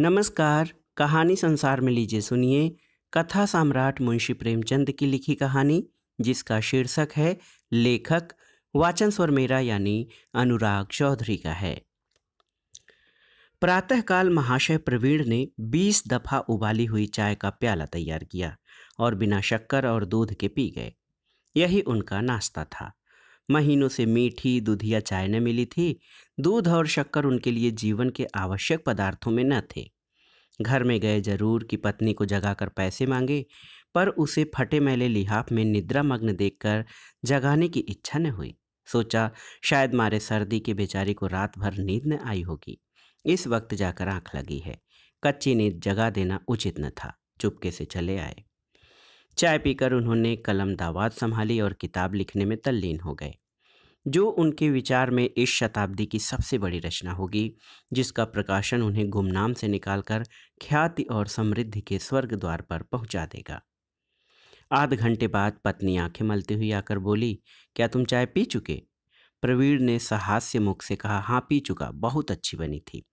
नमस्कार कहानी संसार में लीजिए सुनिए कथा सम्राट मुंशी प्रेमचंद की लिखी कहानी जिसका शीर्षक है लेखक वाचन स्वर मेरा यानी अनुराग चौधरी का है प्रातःकाल महाशय प्रवीण ने बीस दफा उबाली हुई चाय का प्याला तैयार किया और बिना शक्कर और दूध के पी गए यही उनका नाश्ता था महीनों से मीठी दूधिया चाय न मिली थी दूध और शक्कर उनके लिए जीवन के आवश्यक पदार्थों में न थे घर में गए जरूर कि पत्नी को जगाकर पैसे मांगे पर उसे फटे मैले लिहाफ में निद्रा मग्न देखकर जगाने की इच्छा न हुई सोचा शायद मारे सर्दी के बेचारी को रात भर नींद न आई होगी इस वक्त जाकर आंख लगी है कच्ची नींद जगा देना उचित न था चुपके से चले आए चाय पीकर उन्होंने कलम दावात संभाली और किताब लिखने में तल्लीन हो गए जो उनके विचार में इस शताब्दी की सबसे बड़ी रचना होगी जिसका प्रकाशन उन्हें गुमनाम से निकालकर ख्याति और समृद्धि के स्वर्ग द्वार पर पहुंचा देगा आध घंटे बाद पत्नी आंखें मलती हुई आकर बोली क्या तुम चाय पी चुके प्रवीण ने सहास्य मुख से कहा हाँ पी चुका बहुत अच्छी बनी थी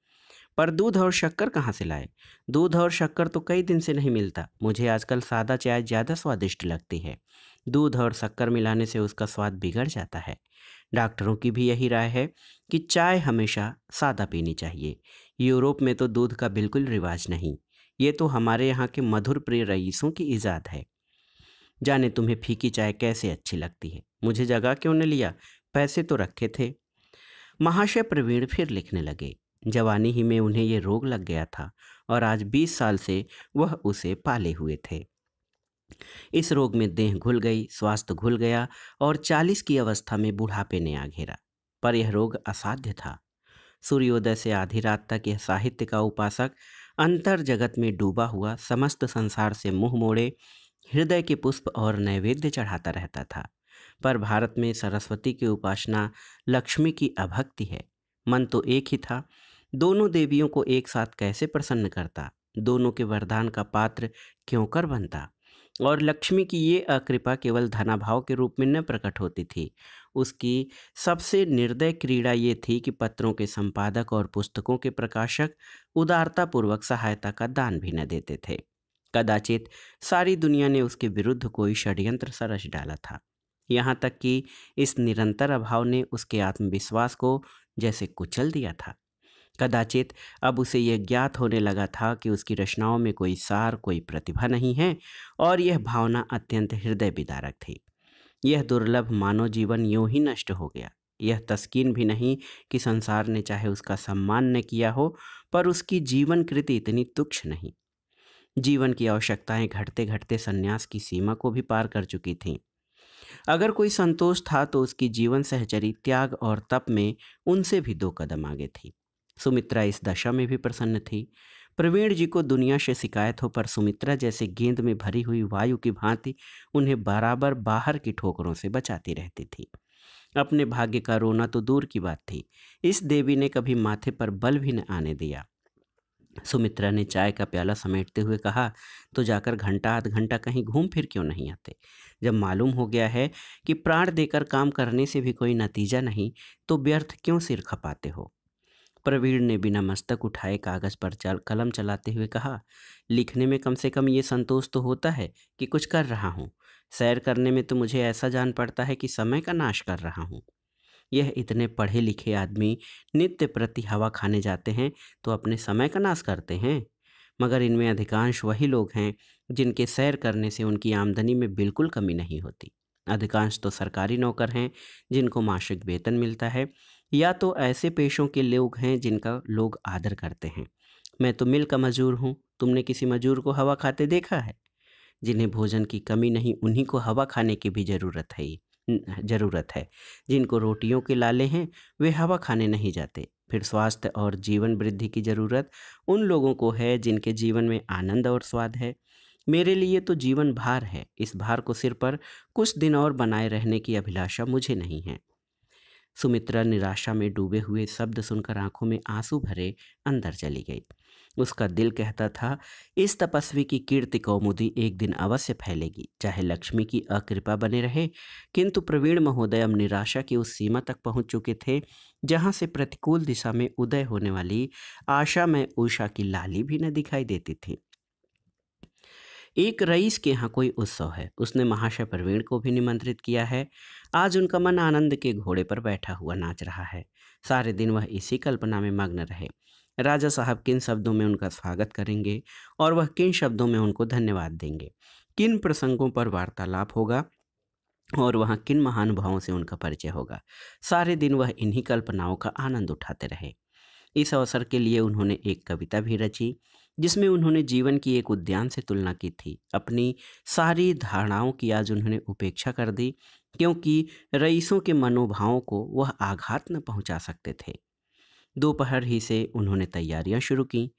पर दूध और शक्कर कहाँ से लाए दूध और शक्कर तो कई दिन से नहीं मिलता मुझे आजकल सादा चाय ज़्यादा स्वादिष्ट लगती है दूध और शक्कर मिलाने से उसका स्वाद बिगड़ जाता है डॉक्टरों की भी यही राय है कि चाय हमेशा सादा पीनी चाहिए यूरोप में तो दूध का बिल्कुल रिवाज नहीं ये तो हमारे यहाँ के मधुर प्रिय रईसों की ईजाद है जाने तुम्हें फीकी चाय कैसे अच्छी लगती है मुझे जगा क्यों ने लिया पैसे तो रखे थे महाशय प्रवीण फिर लिखने लगे जवानी ही में उन्हें ये रोग लग गया था और आज बीस साल से वह उसे पाले हुए थे इस रोग में देह घुल गई स्वास्थ्य घुल गया और चालीस की अवस्था में बुढ़ापे ने आ घेरा पर यह रोग असाध्य था सूर्योदय से आधी रात तक यह साहित्य का उपासक अंतर जगत में डूबा हुआ समस्त संसार से मुंह मोड़े हृदय के पुष्प और नैवेद्य चढ़ाता रहता था पर भारत में सरस्वती की उपासना लक्ष्मी की अभक्ति है मन तो एक ही था दोनों देवियों को एक साथ कैसे प्रसन्न करता दोनों के वरदान का पात्र क्यों कर बनता और लक्ष्मी की ये अकृपा केवल धनाभाव के रूप में न प्रकट होती थी उसकी सबसे निर्दय क्रीड़ा ये थी कि पत्रों के संपादक और पुस्तकों के प्रकाशक उदारतापूर्वक सहायता का दान भी न देते थे कदाचित सारी दुनिया ने उसके विरुद्ध कोई षड्यंत्र सरस डाला था यहाँ तक कि इस निरंतर अभाव ने उसके आत्मविश्वास को जैसे कुचल दिया था कदाचित अब उसे यह ज्ञात होने लगा था कि उसकी रचनाओं में कोई सार कोई प्रतिभा नहीं है और यह भावना अत्यंत हृदय विदारक थी यह दुर्लभ मानव जीवन यूं ही नष्ट हो गया यह तस्कीन भी नहीं कि संसार ने चाहे उसका सम्मान न किया हो पर उसकी जीवन कृति इतनी तुक्ष नहीं जीवन की आवश्यकताएं घटते घटते संन्यास की सीमा को भी पार कर चुकी थीं अगर कोई संतोष था तो उसकी जीवन सहचरी त्याग और तप में उनसे भी दो कदम आगे थी सुमित्रा इस दशा में भी प्रसन्न थी प्रवीण जी को दुनिया से शिकायत हो पर सुमित्रा जैसे गेंद में भरी हुई वायु की भांति उन्हें बराबर बाहर की ठोकरों से बचाती रहती थी अपने भाग्य का रोना तो दूर की बात थी इस देवी ने कभी माथे पर बल भी न आने दिया सुमित्रा ने चाय का प्याला समेटते हुए कहा तो जाकर घंटा आध घंटा कहीं घूम फिर क्यों नहीं आते जब मालूम हो गया है कि प्राण देकर काम करने से भी कोई नतीजा नहीं तो व्यर्थ क्यों सिर खपाते हो प्रवीण ने बिना मस्तक उठाए कागज़ पर चल कलम चलाते हुए कहा लिखने में कम से कम ये संतोष तो होता है कि कुछ कर रहा हूँ सैर करने में तो मुझे ऐसा जान पड़ता है कि समय का नाश कर रहा हूँ यह इतने पढ़े लिखे आदमी नित्य प्रति हवा खाने जाते हैं तो अपने समय का नाश करते हैं मगर इनमें अधिकांश वही लोग हैं जिनके सैर करने से उनकी आमदनी में बिल्कुल कमी नहीं होती अधिकांश तो सरकारी नौकर हैं जिनको मासिक वेतन मिलता है या तो ऐसे पेशों के लोग हैं जिनका लोग आदर करते हैं मैं तो मिल का मजूर हूँ तुमने किसी मजूर को हवा खाते देखा है जिन्हें भोजन की कमी नहीं उन्हीं को हवा खाने की भी ज़रूरत है ज़रूरत है जिनको रोटियों के लाले हैं वे हवा खाने नहीं जाते फिर स्वास्थ्य और जीवन वृद्धि की ज़रूरत उन लोगों को है जिनके जीवन में आनंद और स्वाद है मेरे लिए तो जीवन भार है इस भार को सिर पर कुछ दिन और बनाए रहने की अभिलाषा मुझे नहीं है सुमित्रा निराशा में डूबे हुए शब्द सुनकर आंखों में आंसू भरे अंदर चली गई उसका दिल कहता था इस तपस्वी की कीर्ति कौमुदी एक दिन अवश्य फैलेगी चाहे लक्ष्मी की अकृपा बने रहे किंतु प्रवीण महोदय अब निराशा की उस सीमा तक पहुंच चुके थे जहां से प्रतिकूल दिशा में उदय होने वाली आशा में उषा की लाली भी न दिखाई देती थी एक रईस के यहाँ कोई उत्सव है उसने महाशय प्रवीण को भी निमंत्रित किया है आज उनका मन आनंद के घोड़े पर बैठा हुआ नाच रहा है सारे दिन वह इसी कल्पना में मग्न रहे राजा साहब किन शब्दों में उनका स्वागत करेंगे और वह किन शब्दों में उनको धन्यवाद देंगे किन प्रसंगों पर वार्तालाप होगा और वहाँ किन महानुभावों से उनका परिचय होगा सारे दिन वह इन्हीं कल्पनाओं का आनंद उठाते रहे इस अवसर के लिए उन्होंने एक कविता भी रची जिसमें उन्होंने जीवन की एक उद्यान से तुलना की थी अपनी सारी धारणाओं की आज उन्होंने उपेक्षा कर दी क्योंकि रईसों के मनोभावों को वह आघात न पहुंचा सकते थे दोपहर ही से उन्होंने तैयारियां शुरू की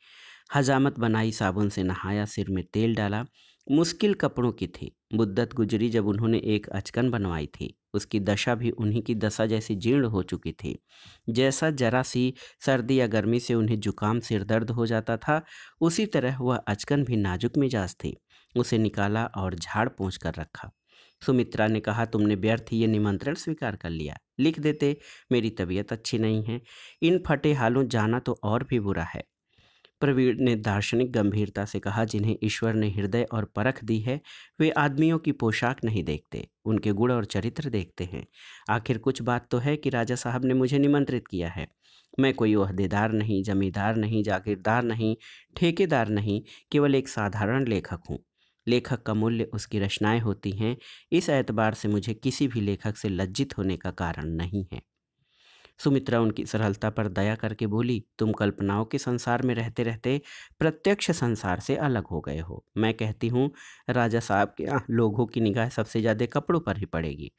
हजामत बनाई साबुन से नहाया सिर में तेल डाला मुश्किल कपड़ों की थी मुद्दत गुजरी जब उन्होंने एक अचकन बनवाई थी उसकी दशा भी उन्हीं की दशा जैसी जीर्ण हो चुकी थी जैसा जरा सी सर्दी या गर्मी से उन्हें जुकाम सिर दर्द हो जाता था उसी तरह वह अचकन भी नाजुक मिजाज थी उसे निकाला और झाड़ पहुँच कर रखा सुमित्रा ने कहा तुमने व्यर्थ ये निमंत्रण स्वीकार कर लिया लिख देते मेरी तबीयत अच्छी नहीं है इन फटे हालों जाना तो और भी बुरा है प्रवीण ने दार्शनिक गंभीरता से कहा जिन्हें ईश्वर ने हृदय और परख दी है वे आदमियों की पोशाक नहीं देखते उनके गुण और चरित्र देखते हैं आखिर कुछ बात तो है कि राजा साहब ने मुझे निमंत्रित किया है मैं कोई अहदेदार नहीं जमींदार नहीं जागीरदार नहीं ठेकेदार नहीं केवल एक साधारण लेखक हूँ लेखक का मूल्य उसकी रचनाएं होती हैं इस एतबार से मुझे किसी भी लेखक से लज्जित होने का कारण नहीं है सुमित्रा उनकी सरलता पर दया करके बोली तुम कल्पनाओं के संसार में रहते रहते प्रत्यक्ष संसार से अलग हो गए हो मैं कहती हूँ राजा साहब के यहाँ लोगों की निगाह सबसे ज़्यादा कपड़ों पर ही पड़ेगी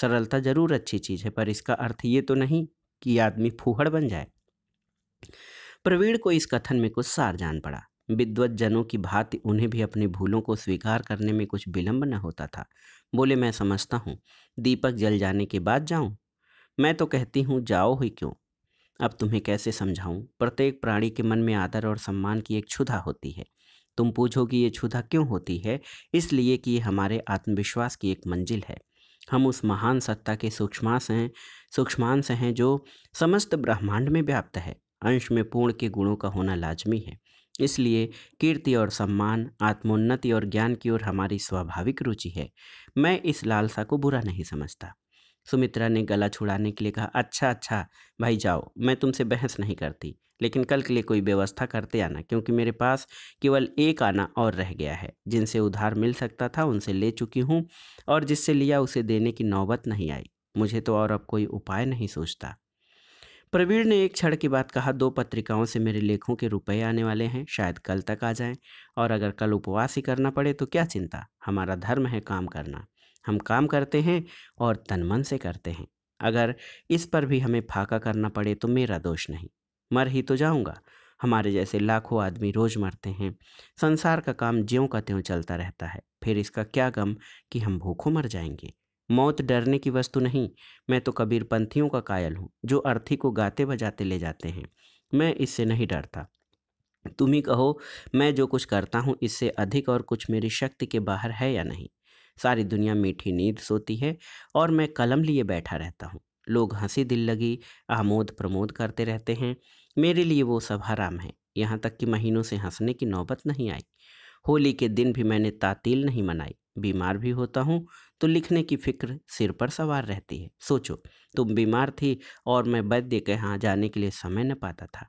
सरलता ज़रूर अच्छी चीज़ है पर इसका अर्थ ये तो नहीं कि आदमी फूहड़ बन जाए प्रवीण को इस कथन में कुछ सार जान पड़ा विद्वत जनों की भांति उन्हें भी अपनी भूलों को स्वीकार करने में कुछ विलम्ब न होता था बोले मैं समझता हूँ दीपक जल जाने के बाद जाऊँ मैं तो कहती हूँ जाओ ही क्यों अब तुम्हें कैसे समझाऊँ प्रत्येक प्राणी के मन में आदर और सम्मान की एक क्षुधा होती है तुम पूछो कि ये क्षुधा क्यों होती है इसलिए कि ये हमारे आत्मविश्वास की एक मंजिल है हम उस महान सत्ता के सूक्ष्मांश हैं सूक्ष्मांश हैं जो समस्त ब्रह्मांड में व्याप्त है अंश में पूर्ण के गुणों का होना लाजमी है इसलिए कीर्ति और सम्मान आत्मोन्नति और ज्ञान की ओर हमारी स्वाभाविक रुचि है मैं इस लालसा को बुरा नहीं समझता सुमित्रा ने गला छुड़ाने के लिए कहा अच्छा अच्छा भाई जाओ मैं तुमसे बहस नहीं करती लेकिन कल के लिए कोई व्यवस्था करते आना क्योंकि मेरे पास केवल एक आना और रह गया है जिनसे उधार मिल सकता था उनसे ले चुकी हूँ और जिससे लिया उसे देने की नौबत नहीं आई मुझे तो और अब कोई उपाय नहीं सोचता प्रवीण ने एक क्षण के बाद कहा दो पत्रिकाओं से मेरे लेखों के रुपए आने वाले हैं शायद कल तक आ जाएं और अगर कल उपवास ही करना पड़े तो क्या चिंता हमारा धर्म है काम करना हम काम करते हैं और तन मन से करते हैं अगर इस पर भी हमें फाका करना पड़े तो मेरा दोष नहीं मर ही तो जाऊंगा हमारे जैसे लाखों आदमी रोज मरते हैं संसार का काम ज्यों का त्यों चलता रहता है फिर इसका क्या गम कि हम भूखों मर जाएंगे मौत डरने की वस्तु नहीं मैं तो कबीर पंथियों का कायल हूँ जो अर्थी को गाते बजाते ले जाते हैं मैं इससे नहीं डरता तुम ही कहो मैं जो कुछ करता हूँ इससे अधिक और कुछ मेरी शक्ति के बाहर है या नहीं सारी दुनिया मीठी नींद सोती है और मैं कलम लिए बैठा रहता हूँ लोग हंसी दिल लगी आमोद प्रमोद करते रहते हैं मेरे लिए वो सब हराम है यहाँ तक कि महीनों से हंसने की नौबत नहीं आई होली के दिन भी मैंने तातील नहीं मनाई बीमार भी होता हूँ तो लिखने की फिक्र सिर पर सवार रहती है सोचो तुम बीमार थी और मैं वैद्य के यहाँ जाने के लिए समय न पाता था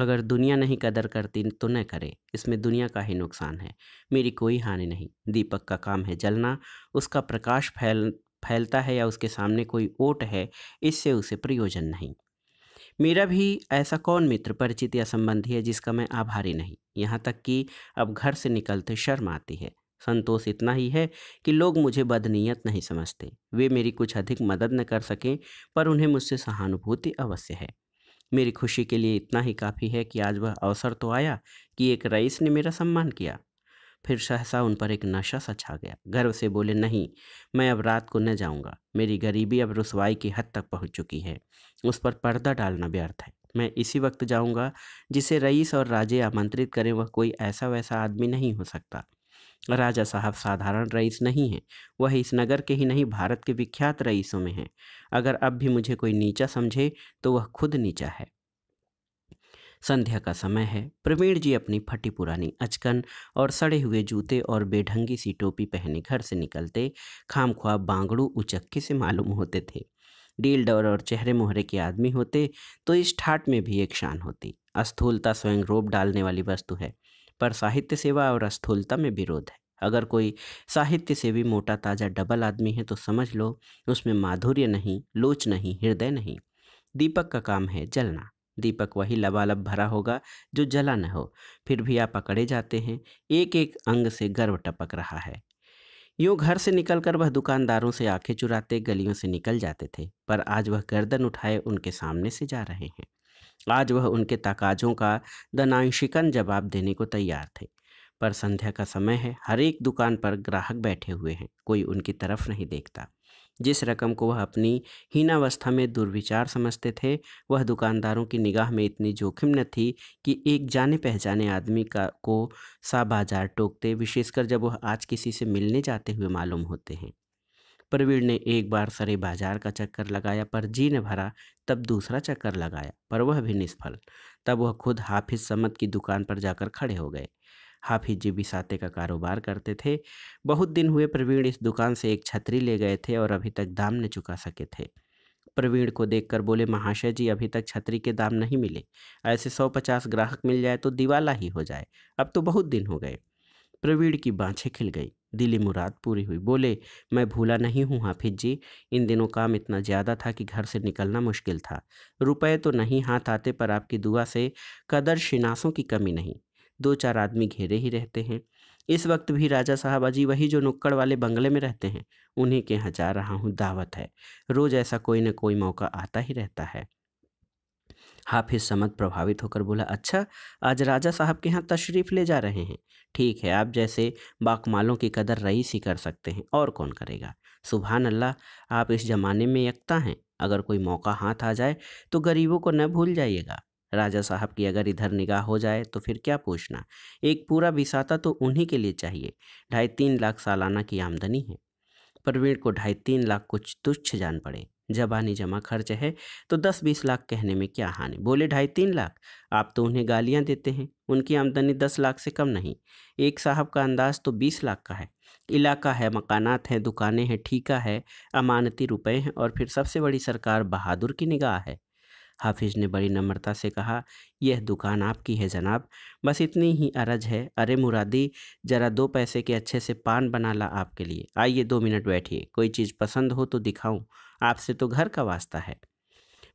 अगर दुनिया नहीं कदर करती तो न करे इसमें दुनिया का ही नुकसान है मेरी कोई हानि नहीं दीपक का काम है जलना उसका प्रकाश फैल फैलता है या उसके सामने कोई ओट है इससे उसे प्रयोजन नहीं मेरा भी ऐसा कौन मित्र परिचित या संबंधी है जिसका मैं आभारी नहीं यहाँ तक कि अब घर से निकलते शर्म आती है संतोष इतना ही है कि लोग मुझे बदनीयत नहीं समझते वे मेरी कुछ अधिक मदद न कर सकें पर उन्हें मुझसे सहानुभूति अवश्य है मेरी खुशी के लिए इतना ही काफ़ी है कि आज वह अवसर तो आया कि एक रईस ने मेरा सम्मान किया फिर सहसा उन पर एक नशा सा छा गया गर्व से बोले नहीं मैं अब रात को न जाऊंगा मेरी गरीबी अब रसवाई की हद तक पहुंच चुकी है उस पर पर्दा डालना व्यर्थ है मैं इसी वक्त जाऊंगा जिसे रईस और राजे आमंत्रित करें वह कोई ऐसा वैसा आदमी नहीं हो सकता राजा साहब साधारण रईस नहीं हैं वह इस नगर के ही नहीं भारत के विख्यात रईसों में हैं अगर अब भी मुझे कोई नीचा समझे तो वह खुद नीचा है संध्या का समय है प्रवीण जी अपनी फटी पुरानी अचकन और सड़े हुए जूते और बेढंगी सी टोपी पहने घर से निकलते खाम ख्वाब बांगड़ू उचक्के से मालूम होते थे डील डर और चेहरे मोहरे के आदमी होते तो इस ठाट में भी एक शान होती अस्थूलता स्वयं रोप डालने वाली वस्तु है पर साहित्य सेवा और स्थूलता में विरोध है अगर कोई साहित्य से भी मोटा ताज़ा डबल आदमी है तो समझ लो उसमें माधुर्य नहीं लोच नहीं हृदय नहीं दीपक का काम है जलना दीपक वही लबालब भरा होगा जो जला न हो फिर भी आप पकड़े जाते हैं एक एक अंग से गर्व टपक रहा है यूँ घर से निकलकर वह दुकानदारों से आंखें चुराते गलियों से निकल जाते थे पर आज वह गर्दन उठाए उनके सामने से जा रहे हैं आज वह उनके तकाजों का दनाइशिकन जवाब देने को तैयार थे पर संध्या का समय है हर एक दुकान पर ग्राहक बैठे हुए हैं कोई उनकी तरफ नहीं देखता जिस रकम को वह अपनी हीनावस्था में दुर्विचार समझते थे वह दुकानदारों की निगाह में इतनी जोखिम न थी कि एक जाने पहचाने आदमी का को सा बाजार टोकते विशेषकर जब वह आज किसी से मिलने जाते हुए मालूम होते हैं प्रवीण ने एक बार सरे बाजार का चक्कर लगाया पर जी ने भरा तब दूसरा चक्कर लगाया पर वह भी निष्फल तब वह खुद हाफिज समत की दुकान पर जाकर खड़े हो गए हाफिज जी बिसाते का कारोबार करते थे बहुत दिन हुए प्रवीण इस दुकान से एक छतरी ले गए थे और अभी तक दाम न चुका सके थे प्रवीण को देखकर बोले महाशय जी अभी तक छतरी के दाम नहीं मिले ऐसे सौ पचास ग्राहक मिल जाए तो दिवाला ही हो जाए अब तो बहुत दिन हो गए प्रवीण की बाँछें खिल गई दिली मुराद पूरी हुई बोले मैं भूला नहीं हूँ हाफिज जी इन दिनों काम इतना ज़्यादा था कि घर से निकलना मुश्किल था रुपए तो नहीं हाथ आते पर आपकी दुआ से कदर शिनासों की कमी नहीं दो चार आदमी घेरे ही रहते हैं इस वक्त भी राजा साहब अजी वही जो नुक्कड़ वाले बंगले में रहते हैं उन्हीं के यहाँ जा रहा हूँ दावत है रोज़ ऐसा कोई न कोई मौका आता ही रहता है हाफिज समद प्रभावित होकर बोला अच्छा आज राजा साहब के यहाँ तशरीफ़ ले जा रहे हैं ठीक है आप जैसे बाकमालों की कदर रईस ही कर सकते हैं और कौन करेगा सुबहान अल्लाह आप इस ज़माने में यकता हैं अगर कोई मौका हाथ आ जाए तो गरीबों को न भूल जाइएगा राजा साहब की अगर इधर निगाह हो जाए तो फिर क्या पूछना एक पूरा बिसाता तो उन्हीं के लिए चाहिए ढाई तीन लाख सालाना की आमदनी है प्रवीण को ढाई तीन लाख कुछ तुच्छ जान पड़े जबानी जमा खर्च है तो दस बीस लाख कहने में क्या हानि बोले ढाई तीन लाख आप तो उन्हें गालियाँ देते हैं उनकी आमदनी दस लाख से कम नहीं एक साहब का अंदाज तो बीस लाख का है इलाका है मकानात हैं दुकानें हैं ठीका है अमानती रुपए हैं और फिर सबसे बड़ी सरकार बहादुर की निगाह है हाफिज ने बड़ी नम्रता से कहा यह दुकान आपकी है जनाब बस इतनी ही अरज है अरे मुरादी ज़रा दो पैसे के अच्छे से पान बना ला आपके लिए आइए दो मिनट बैठिए कोई चीज़ पसंद हो तो दिखाऊँ आपसे तो घर का वास्ता है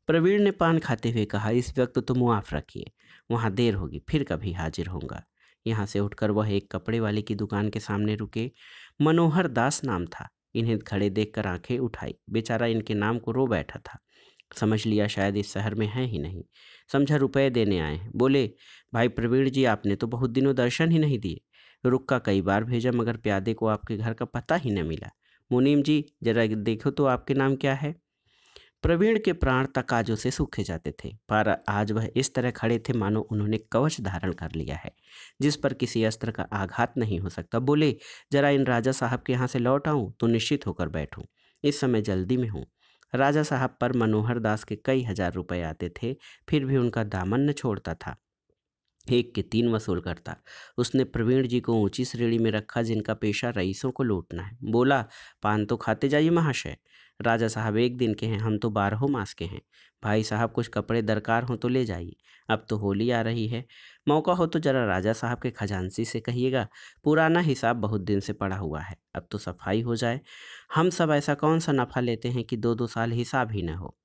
प्रवीण ने पान खाते हुए कहा इस वक्त तो मुआफ़ रखिए वहाँ देर होगी फिर कभी हाजिर होंगे यहाँ से उठकर वह एक कपड़े वाले की दुकान के सामने रुके मनोहर दास नाम था इन्हें खड़े देखकर आंखें उठाई बेचारा इनके नाम को रो बैठा था समझ लिया शायद इस शहर में है ही नहीं समझा रुपए देने आए बोले भाई प्रवीण जी आपने तो बहुत दिनों दर्शन ही नहीं दिए रुक का कई बार भेजा मगर प्यादे को आपके घर का पता ही न मिला मुनीम जी जरा देखो तो आपके नाम क्या है प्रवीण के प्राण तकाजों से सूखे जाते थे पर आज वह इस तरह खड़े थे मानो उन्होंने कवच धारण कर लिया है जिस पर किसी अस्त्र का आघात नहीं हो सकता बोले जरा इन राजा साहब के यहाँ से लौट आऊँ तो निश्चित होकर बैठूँ इस समय जल्दी में हूँ राजा साहब पर मनोहर दास के कई हजार रुपए आते थे फिर भी उनका दामन न छोड़ता था एक के तीन वसूल करता उसने प्रवीण जी को ऊंची श्रेणी में रखा जिनका पेशा रईसों को लूटना है बोला पान तो खाते जाइए महाशय राजा साहब एक दिन के हैं हम तो बारहों मास के हैं भाई साहब कुछ कपड़े दरकार हो तो ले जाइए अब तो होली आ रही है मौका हो तो ज़रा राजा साहब के खजानसी से कहिएगा पुराना हिसाब बहुत दिन से पड़ा हुआ है अब तो सफाई हो जाए हम सब ऐसा कौन सा नफ़ा लेते हैं कि दो दो साल हिसाब ही न हो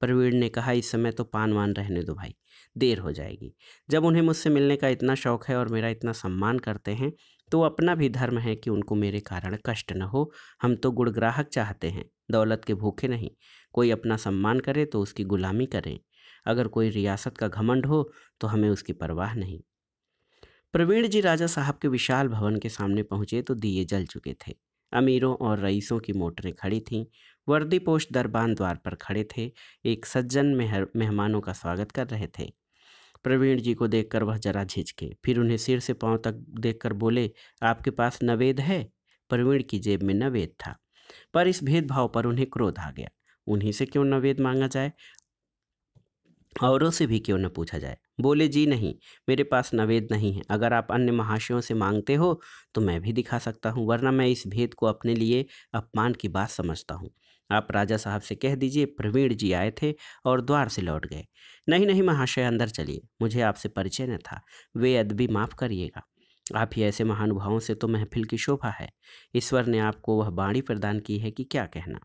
प्रवीण ने कहा इस समय तो पान वान रहने दो भाई देर हो जाएगी जब उन्हें मुझसे मिलने का इतना शौक है और मेरा इतना सम्मान करते हैं तो अपना भी धर्म है कि उनको मेरे कारण कष्ट न हो हम तो ग्राहक चाहते हैं दौलत के भूखे नहीं कोई अपना सम्मान करे तो उसकी गुलामी करें अगर कोई रियासत का घमंड हो तो हमें उसकी परवाह नहीं प्रवीण जी राजा साहब के विशाल भवन के सामने पहुंचे तो दिए जल चुके थे अमीरों और रईसों की मोटरें खड़ी थीं वर्दीपोष दरबान द्वार पर खड़े थे एक सज्जन मेहमानों का स्वागत कर रहे थे प्रवीण जी को देखकर वह जरा झिझके फिर उन्हें सिर से पांव तक देखकर बोले आपके पास नवेद है प्रवीण की जेब में नवेद था पर इस भेदभाव पर उन्हें क्रोध आ गया उन्हीं से क्यों न वेद मांगा जाए औरों से भी क्यों न पूछा जाए बोले जी नहीं मेरे पास नवेद नहीं है अगर आप अन्य महाशयों से मांगते हो तो मैं भी दिखा सकता हूँ वरना मैं इस भेद को अपने लिए अपमान की बात समझता हूँ आप राजा साहब से कह दीजिए प्रवीण जी आए थे और द्वार से लौट गए नहीं नहीं महाशय अंदर चलिए मुझे आपसे परिचय न था वे अदबी माफ़ करिएगा आप ही ऐसे महानुभावों से तो महफिल की शोभा है ईश्वर ने आपको वह बाणी प्रदान की है कि क्या कहना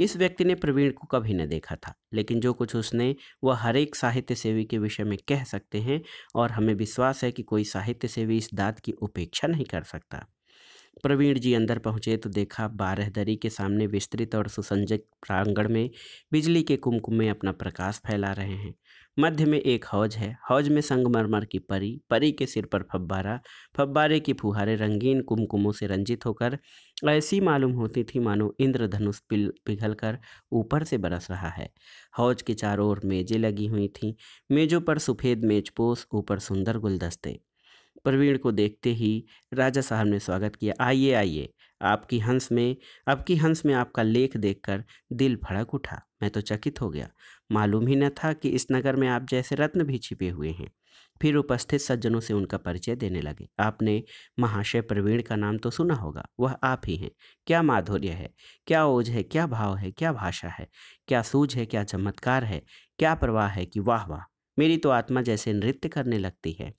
इस व्यक्ति ने प्रवीण को कभी न देखा था लेकिन जो कुछ उसने वह हर एक साहित्य सेवी के विषय में कह सकते हैं और हमें विश्वास है कि कोई साहित्य सेवी इस दाद की उपेक्षा नहीं कर सकता प्रवीण जी अंदर पहुंचे तो देखा बारहदरी के सामने विस्तृत और सुसंजक प्रांगण में बिजली के कुमकुम में अपना प्रकाश फैला रहे हैं मध्य में एक हौज है हौज में संगमरमर की परी परी के सिर पर फब्बारा फब्बारे की फुहारे रंगीन कुमकुमों से रंजित होकर ऐसी मालूम होती थी मानो इंद्रधनुष पिल पिघल कर ऊपर से बरस रहा है हौज के चारों ओर मेजें लगी हुई थीं मेज़ों पर सफ़ेद मेजपोस ऊपर सुंदर गुलदस्ते प्रवीण को देखते ही राजा साहब ने स्वागत किया आइए आइए आपकी हंस में आपकी हंस में आपका लेख देखकर दिल भड़क उठा मैं तो चकित हो गया मालूम ही न था कि इस नगर में आप जैसे रत्न भी छिपे हुए हैं फिर उपस्थित सज्जनों से उनका परिचय देने लगे आपने महाशय प्रवीण का नाम तो सुना होगा वह आप ही हैं क्या माधुर्य है क्या ओज है क्या भाव है क्या भाषा है क्या सूझ है क्या चमत्कार है क्या प्रवाह है कि वाह वाह मेरी तो आत्मा जैसे नृत्य करने लगती है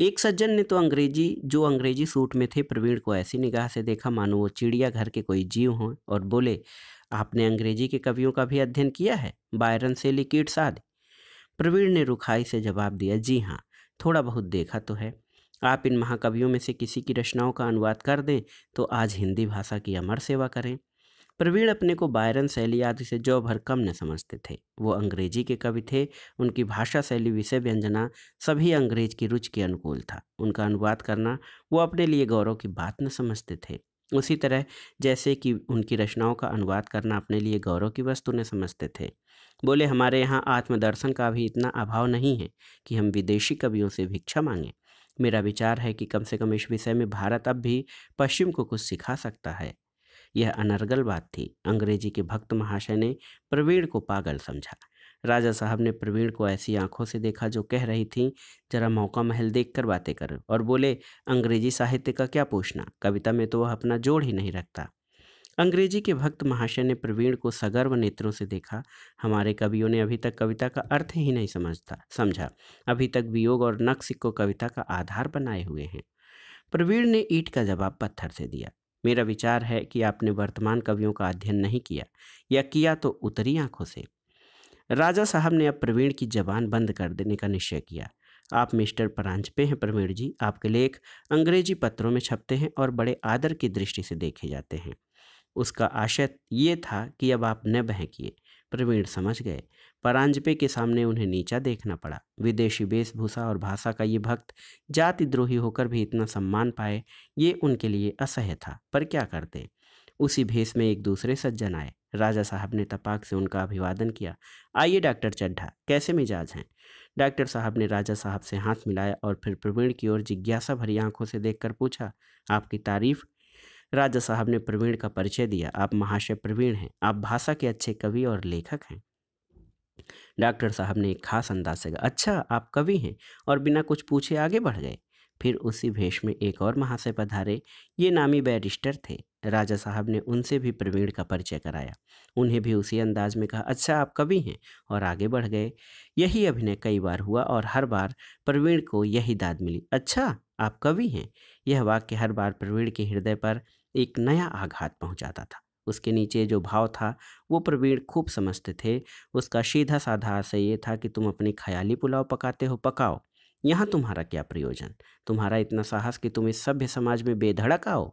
एक सज्जन ने तो अंग्रेजी जो अंग्रेजी सूट में थे प्रवीण को ऐसी निगाह से देखा मानो वो चिड़ियाघर के कोई जीव हों और बोले आपने अंग्रेजी के कवियों का भी अध्ययन किया है बायरन से लिकीट साद प्रवीण ने रुखाई से जवाब दिया जी हाँ थोड़ा बहुत देखा तो है आप इन महाकवियों में से किसी की रचनाओं का अनुवाद कर दें तो आज हिंदी भाषा की अमर सेवा करें प्रवीण अपने को बायरन शैली आदि से जो भर कम न समझते थे वो अंग्रेजी के कवि थे उनकी भाषा शैली विषय व्यंजना सभी अंग्रेज की रुचि के अनुकूल था उनका अनुवाद करना वो अपने लिए गौरव की बात न समझते थे उसी तरह जैसे कि उनकी रचनाओं का अनुवाद करना अपने लिए गौरव की वस्तु न समझते थे बोले हमारे यहाँ आत्मदर्शन का भी इतना अभाव नहीं है कि हम विदेशी कवियों से भिक्षा मांगें मेरा विचार है कि कम से कम इस विषय में भारत अब भी पश्चिम को कुछ सिखा सकता है यह अनर्गल बात थी अंग्रेजी के भक्त महाशय ने प्रवीण को पागल समझा राजा साहब ने प्रवीण को ऐसी आंखों से देखा जो कह रही थी जरा मौका महल देख कर बातें करो और बोले अंग्रेजी साहित्य का क्या पूछना कविता में तो वह अपना जोड़ ही नहीं रखता अंग्रेजी के भक्त महाशय ने प्रवीण को सगर्व नेत्रों से देखा हमारे कवियों ने अभी तक कविता का अर्थ ही नहीं समझता समझा अभी तक वियोग और नक्सिक को कविता का आधार बनाए हुए हैं प्रवीण ने ईट का जवाब पत्थर से दिया मेरा विचार है कि आपने वर्तमान कवियों का अध्ययन नहीं किया या किया तो उतरी आंखों से राजा साहब ने अब प्रवीण की जबान बंद कर देने का निश्चय किया आप मिस्टर परांजपे हैं प्रवीण जी आपके लेख अंग्रेजी पत्रों में छपते हैं और बड़े आदर की दृष्टि से देखे जाते हैं उसका आशय ये था कि अब आप न किए प्रवीण समझ गए परांजपे के सामने उन्हें नीचा देखना पड़ा विदेशी वेशभूषा और भाषा का ये भक्त जाति द्रोही होकर भी इतना सम्मान पाए ये उनके लिए असह्य था पर क्या करते उसी भेष में एक दूसरे सज्जन आए राजा साहब ने तपाक से उनका अभिवादन किया आइए डॉक्टर चड्ढा कैसे मिजाज हैं डॉक्टर साहब ने राजा साहब से हाथ मिलाया और फिर प्रवीण की ओर जिज्ञासा भरी आंखों से देखकर पूछा आपकी तारीफ राजा साहब ने प्रवीण का परिचय दिया आप महाशय प्रवीण हैं आप भाषा के अच्छे कवि और लेखक हैं डॉक्टर साहब ने एक खास अंदाज से कहा अच्छा आप कवि हैं और बिना कुछ पूछे आगे बढ़ गए फिर उसी भेष में एक और महाशय पधारे ये नामी बैरिस्टर थे राजा साहब ने उनसे भी प्रवीण का परिचय कराया उन्हें भी उसी अंदाज में कहा अच्छा आप कवि हैं और आगे बढ़ गए यही अभिनय कई बार हुआ और हर बार प्रवीण को यही दाद मिली अच्छा आप कवि हैं यह वाक्य हर बार प्रवीण के हृदय पर एक नया आघात पहुंचाता था उसके नीचे जो भाव था वो प्रवीण खूब समझते थे उसका सीधा साधा आशय ये था कि तुम अपनी ख्याली पुलाव पकाते हो पकाओ यहाँ तुम्हारा क्या प्रयोजन तुम्हारा इतना साहस कि तुम इस सभ्य समाज में बेधड़क आओ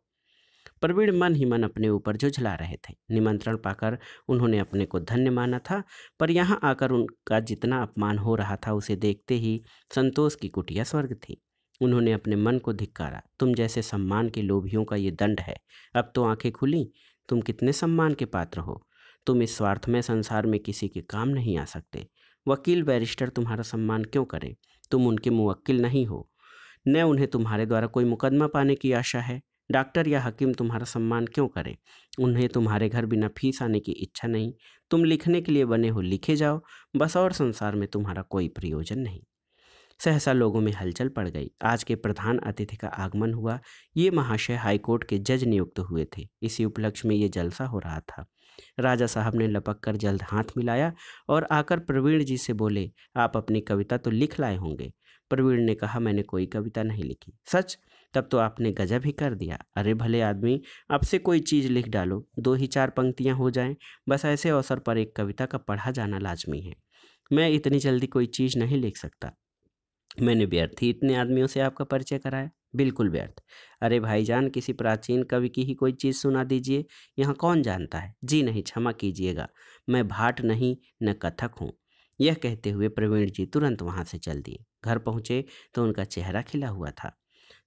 प्रवीण मन ही मन अपने ऊपर झुझला रहे थे निमंत्रण पाकर उन्होंने अपने को धन्य माना था पर यहाँ आकर उनका जितना अपमान हो रहा था उसे देखते ही संतोष की कुटिया स्वर्ग थी उन्होंने अपने मन को धिक्कारा तुम जैसे सम्मान के लोभियों का ये दंड है अब तो आंखें खुली तुम कितने सम्मान के पात्र हो तुम इस स्वार्थ में संसार में किसी के काम नहीं आ सकते वकील बैरिस्टर तुम्हारा सम्मान क्यों करें तुम उनके मुवक्किल नहीं हो न उन्हें तुम्हारे द्वारा कोई मुकदमा पाने की आशा है डॉक्टर या हकीम तुम्हारा सम्मान क्यों करें उन्हें तुम्हारे घर बिना फीस आने की इच्छा नहीं तुम लिखने के लिए बने हो लिखे जाओ बस और संसार में तुम्हारा कोई प्रयोजन नहीं सहसा लोगों में हलचल पड़ गई आज के प्रधान अतिथि का आगमन हुआ ये महाशय हाईकोर्ट के जज नियुक्त हुए थे इसी उपलक्ष्य में ये जलसा हो रहा था राजा साहब ने लपक कर जल्द हाथ मिलाया और आकर प्रवीण जी से बोले आप अपनी कविता तो लिख लाए होंगे प्रवीण ने कहा मैंने कोई कविता नहीं लिखी सच तब तो आपने गजब ही कर दिया अरे भले आदमी अब से कोई चीज़ लिख डालो दो ही चार पंक्तियाँ हो जाएं बस ऐसे अवसर पर एक कविता का पढ़ा जाना लाजमी है मैं इतनी जल्दी कोई चीज़ नहीं लिख सकता मैंने व्यर्थ ही इतने आदमियों से आपका परिचय कराया बिल्कुल व्यर्थ अरे भाईजान किसी प्राचीन कवि की ही कोई चीज़ सुना दीजिए यहाँ कौन जानता है जी नहीं क्षमा कीजिएगा मैं भाट नहीं न कथक हूँ यह कहते हुए प्रवीण जी तुरंत वहाँ से चल दिए घर पहुँचे तो उनका चेहरा खिला हुआ था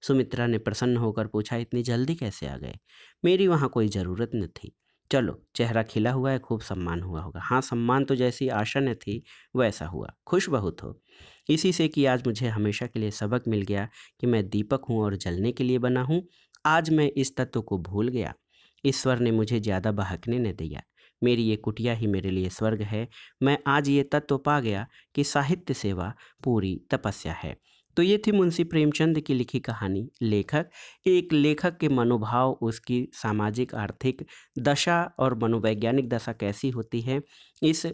सुमित्रा ने प्रसन्न होकर पूछा इतनी जल्दी कैसे आ गए मेरी वहाँ कोई ज़रूरत न थी चलो चेहरा खिला हुआ है खूब सम्मान हुआ होगा हाँ सम्मान तो जैसी आशा ने थी वैसा हुआ खुश बहुत हो इसी से कि आज मुझे हमेशा के लिए सबक मिल गया कि मैं दीपक हूँ और जलने के लिए बना हूँ आज मैं इस तत्व को भूल गया ईश्वर ने मुझे ज़्यादा बहकने न दिया मेरी ये कुटिया ही मेरे लिए स्वर्ग है मैं आज ये तत्व पा गया कि साहित्य सेवा पूरी तपस्या है तो ये थी मुंशी प्रेमचंद की लिखी कहानी लेखक एक लेखक के मनोभाव उसकी सामाजिक आर्थिक दशा और मनोवैज्ञानिक दशा कैसी होती है इस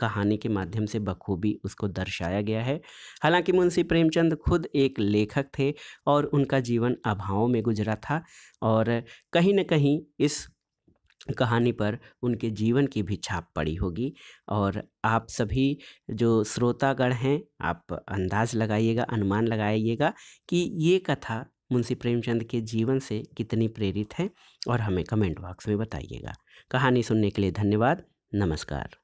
कहानी के माध्यम से बखूबी उसको दर्शाया गया है हालांकि मुंशी प्रेमचंद खुद एक लेखक थे और उनका जीवन अभावों में गुजरा था और कहीं ना कहीं इस कहानी पर उनके जीवन की भी छाप पड़ी होगी और आप सभी जो श्रोतागण हैं आप अंदाज़ लगाइएगा अनुमान लगाइएगा कि ये कथा मुंशी प्रेमचंद के जीवन से कितनी प्रेरित है और हमें कमेंट बॉक्स में बताइएगा कहानी सुनने के लिए धन्यवाद नमस्कार